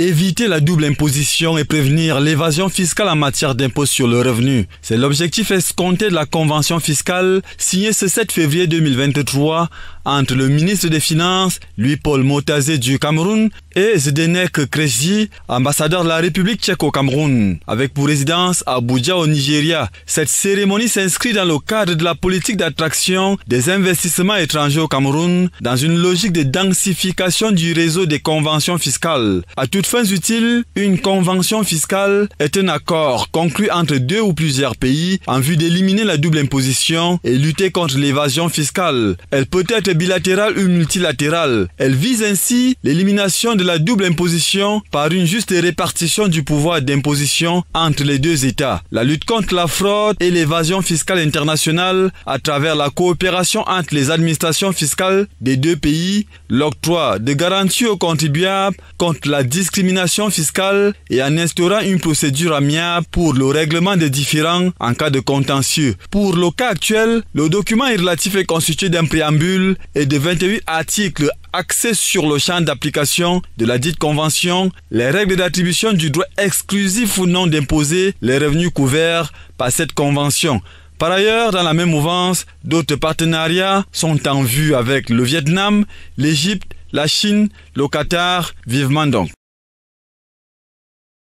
Éviter la double imposition et prévenir l'évasion fiscale en matière d'impôt sur le revenu, c'est l'objectif escompté de la convention fiscale signée ce 7 février 2023 entre le ministre des Finances, Louis-Paul Motazé du Cameroun, et Zdenek Kresi, ambassadeur de la République tchèque au Cameroun, avec pour résidence Abuja au Nigeria. Cette cérémonie s'inscrit dans le cadre de la politique d'attraction des investissements étrangers au Cameroun, dans une logique de densification du réseau des conventions fiscales. À toutes fins utiles, une convention fiscale est un accord conclu entre deux ou plusieurs pays en vue d'éliminer la double imposition et lutter contre l'évasion fiscale. Elle peut être bilatérale ou multilatérale. Elle vise ainsi l'élimination de la double imposition par une juste répartition du pouvoir d'imposition entre les deux États, la lutte contre la fraude et l'évasion fiscale internationale à travers la coopération entre les administrations fiscales des deux pays, l'octroi de garanties aux contribuables contre la discrimination fiscale et en instaurant une procédure amiable pour le règlement des différends en cas de contentieux. Pour le cas actuel, le document relatif est constitué d'un préambule et de 28 articles axés sur le champ d'application de la dite convention, les règles d'attribution du droit exclusif ou non d'imposer les revenus couverts par cette convention. Par ailleurs, dans la même mouvance, d'autres partenariats sont en vue avec le Vietnam, l'Égypte, la Chine, le Qatar, vivement donc.